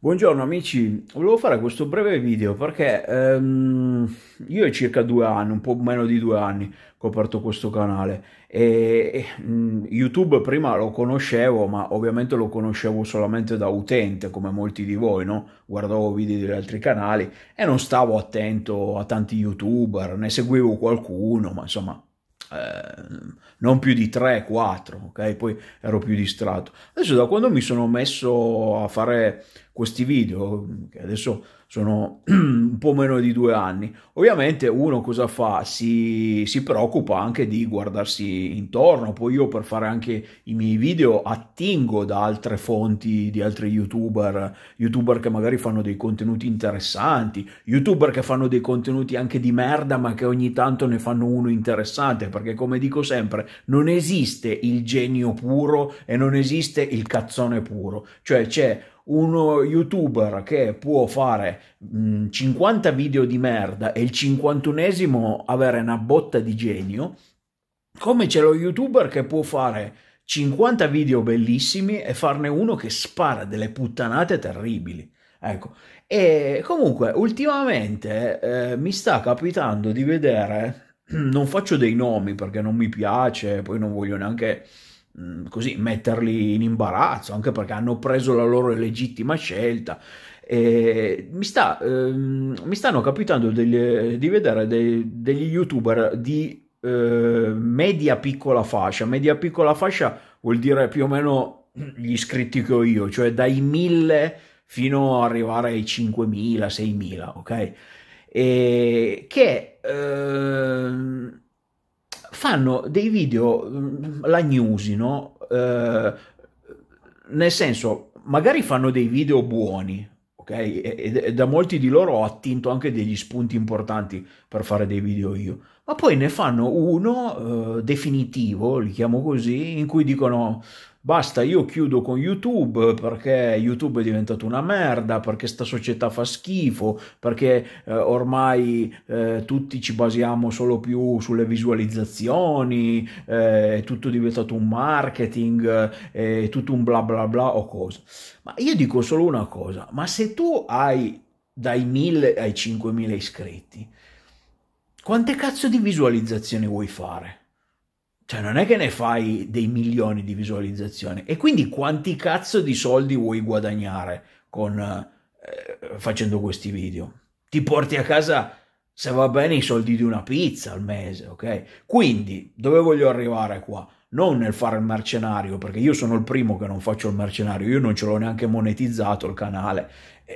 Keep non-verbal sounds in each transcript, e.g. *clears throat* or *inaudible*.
Buongiorno amici, volevo fare questo breve video perché ehm, io ho circa due anni, un po' meno di due anni che ho aperto questo canale e, e mh, YouTube prima lo conoscevo ma ovviamente lo conoscevo solamente da utente come molti di voi, no? guardavo video degli altri canali e non stavo attento a tanti youtuber, ne seguivo qualcuno ma insomma eh, non più di 3-4, ok? Poi ero più distratto. Adesso da quando mi sono messo a fare questi video, che adesso sono *clears throat* un po' meno di due anni, ovviamente uno cosa fa? Si, si preoccupa anche di guardarsi intorno, poi io per fare anche i miei video attingo da altre fonti, di altri youtuber, youtuber che magari fanno dei contenuti interessanti, youtuber che fanno dei contenuti anche di merda ma che ogni tanto ne fanno uno interessante, perché come dico sempre, non esiste il genio puro e non esiste il cazzone puro, cioè c'è uno youtuber che può fare mh, mm, 50 video di merda e il 51esimo avere una botta di genio, come c'è lo youtuber che può fare 50 video bellissimi e farne uno che spara delle puttanate terribili. Ecco, e comunque ultimamente eh, mi sta capitando di vedere *clears throat* non faccio dei nomi perché non mi piace, poi non voglio neanche mm, così metterli in imbarazzo, anche perché hanno preso la loro legittima scelta. E mi, sta, ehm, mi stanno capitando degli, eh, di vedere dei, degli youtuber di eh, media piccola fascia. Media piccola fascia vuol dire più o meno *clears throat* gli iscritti che ho io, cioè dai 1000 fino ad arrivare ai 5000, 6000, ok? E che eh, fanno dei video mm, lagnusi, no? Eh, nel senso, magari fanno dei video buoni, ok? E, e da molti di loro ho attinto anche degli spunti importanti per fare dei video io. Ma poi ne fanno uno eh, definitivo, li chiamo così, in cui dicono basta io chiudo con YouTube perché YouTube è diventato una merda, perché sta società fa schifo, perché eh, ormai eh, tutti ci basiamo solo più sulle visualizzazioni, eh, è tutto diventato un marketing, eh, è tutto un bla bla bla o cosa. Ma io dico solo una cosa, ma se tu hai dai 1000 ai 5000 iscritti, quante cazzo di visualizzazioni vuoi fare? Cioè, non è che ne fai dei milioni di visualizzazioni. E quindi quanti cazzo di soldi vuoi guadagnare con, eh, facendo questi video? Ti porti a casa, se va bene, i soldi di una pizza al mese, ok? Quindi, dove voglio arrivare qua? non nel fare il mercenario, perché io sono il primo che non faccio il mercenario, io non ce l'ho neanche monetizzato il canale,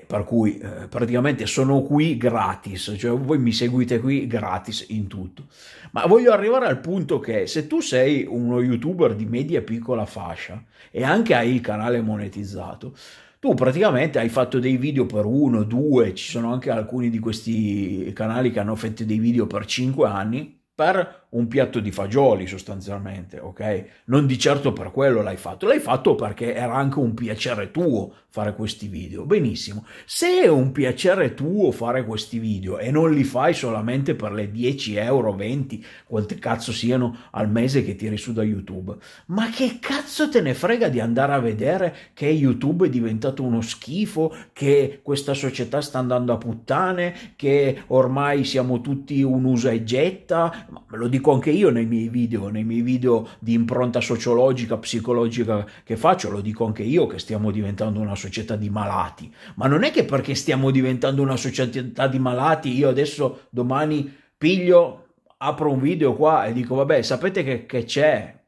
per cui eh, praticamente sono qui gratis, cioè voi mi seguite qui gratis in tutto. Ma voglio arrivare al punto che se tu sei uno youtuber di media e piccola fascia e anche hai il canale monetizzato, tu praticamente hai fatto dei video per uno, due, ci sono anche alcuni di questi canali che hanno fatto dei video per cinque anni, per un piatto di fagioli sostanzialmente, ok? Non di certo per quello l'hai fatto, l'hai fatto perché era anche un piacere tuo fare questi video. Benissimo, se è un piacere tuo fare questi video e non li fai solamente per le 10 euro, 20, quanti cazzo siano al mese che tiri su da YouTube, ma che cazzo te ne frega di andare a vedere che YouTube è diventato uno schifo, che questa società sta andando a puttane, che ormai siamo tutti un usa e getta, ma lo dico dico anche io nei miei video, nei miei video di impronta sociologica, psicologica che faccio, lo dico anche io che stiamo diventando una società di malati, ma non è che perché stiamo diventando una società di malati io adesso domani piglio, apro un video qua e dico vabbè sapete che, che c'è,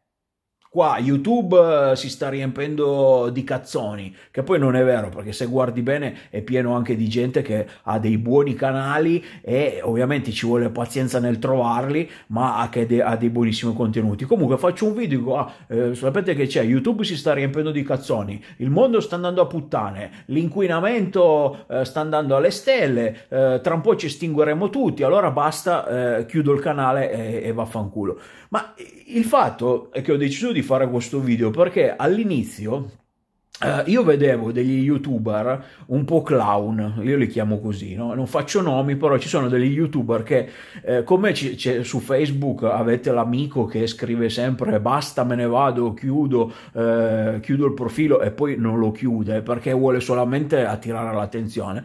Qua YouTube eh, si sta riempendo di cazzoni, che poi non è vero, perché se guardi bene è pieno anche di gente che ha dei buoni canali e ovviamente ci vuole pazienza nel trovarli, ma che ha dei buonissimi contenuti. Comunque faccio un video e dico, ah, eh, sapete che c'è, YouTube si sta riempendo di cazzoni, il mondo sta andando a puttane, l'inquinamento eh, sta andando alle stelle, eh, tra un po' ci estingueremo tutti, allora basta, eh, chiudo il canale e, e vaffanculo. Ma il fatto è che ho deciso di fare questo video perché all'inizio Uh, io vedevo degli youtuber un po' clown, io li chiamo così, no? non faccio nomi, però ci sono degli youtuber che, eh, come c- c- su Facebook avete l'amico che scrive sempre basta, me ne vado, chiudo, eh, chiudo il profilo e poi non lo chiude perché vuole solamente attirare l'attenzione.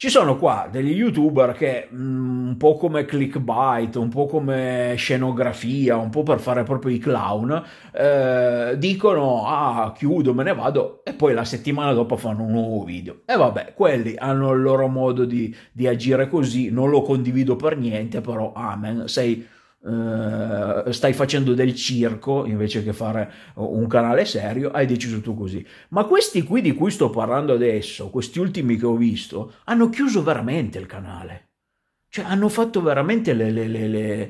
Ci sono qua degli youtuber che mm, un po' come clickbait, un po' come scenografia, un po' per fare proprio i clown, eh, dicono ah chiudo, me ne vado e poi la settimana dopo fanno un nuovo video. E vabbè, quelli hanno il loro modo di, di agire così, non lo condivido per niente, però amen, sei eh, stai facendo del circo invece che fare un canale serio, hai deciso tu così. Ma questi qui di cui sto parlando adesso, questi ultimi che ho visto, hanno chiuso veramente il canale. Cioè, hanno fatto veramente le, le,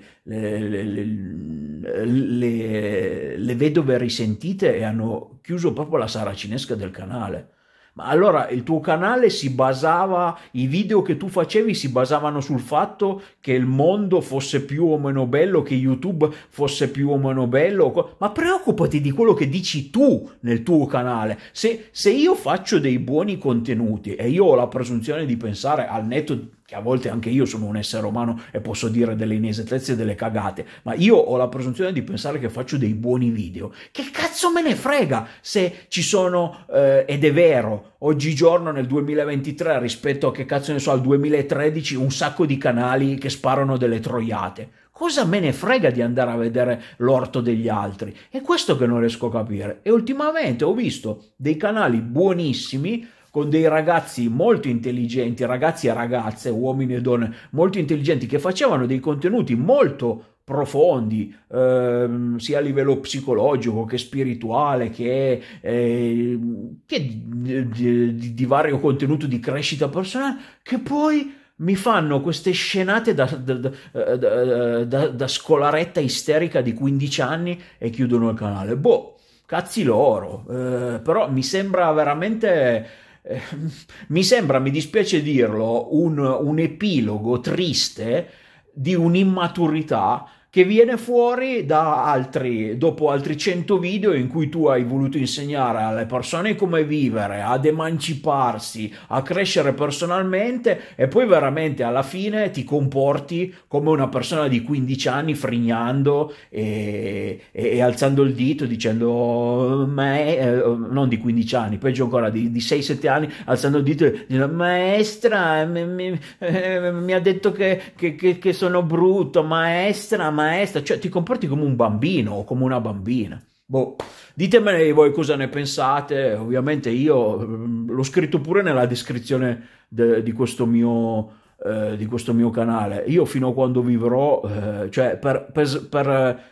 le, le vedove risentite e hanno chiuso proprio la saracinesca del canale. Ma allora il tuo canale si basava, i video che tu facevi si basavano sul fatto che il mondo fosse più o meno bello, che YouTube fosse più o meno bello, ma preoccupati di quello che dici tu nel tuo canale. Se, se io faccio dei buoni contenuti e io ho la presunzione di pensare al netto che a volte anche io sono un essere umano e posso dire delle inesattezze e delle cagate, ma io ho la presunzione di pensare che faccio dei buoni video. Che cazzo me ne frega se ci sono, eh, ed è vero, oggigiorno nel 2023 rispetto a che cazzo ne so al 2013 un sacco di canali che sparano delle troiate. Cosa me ne frega di andare a vedere l'orto degli altri? È questo che non riesco a capire. E ultimamente ho visto dei canali buonissimi con dei ragazzi molto intelligenti, ragazzi e ragazze, uomini e donne molto intelligenti che facevano dei contenuti molto profondi, ehm, sia a livello psicologico che spirituale, che, eh, che di, di, di, vario contenuto di crescita personale, che poi mi fanno queste scenate da, da, da, da scolaretta isterica di 15 anni e chiudono il canale. Boh, cazzi loro, eh, però mi sembra veramente Ehm, mi sembra, mi dispiace dirlo, un, un epilogo triste di un'immaturità che viene fuori da altri, dopo altri 100 video in cui tu hai voluto insegnare alle persone come vivere, ad emanciparsi, a crescere personalmente e poi veramente alla fine ti comporti come una persona di 15 anni frignando e, e, e alzando il dito dicendo me, eh, non di 15 anni, peggio ancora di, di 6-7 anni, alzando il dito dicendo maestra mi, mi, eh, mi ha detto che, che, che, che sono brutto, maestra, maestra maestra, cioè ti comporti come un bambino o come una bambina. Boh, ditemene voi cosa ne pensate, ovviamente io l'ho scritto pure nella descrizione de, di, questo mio, eh, di, questo mio, canale. Io fino a quando vivrò, eh, cioè per, per, per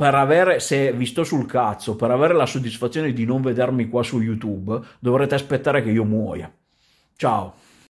per avere, se vi sto sul cazzo, per avere la soddisfazione di non vedermi qua su YouTube, dovrete aspettare che io muoia. Ciao.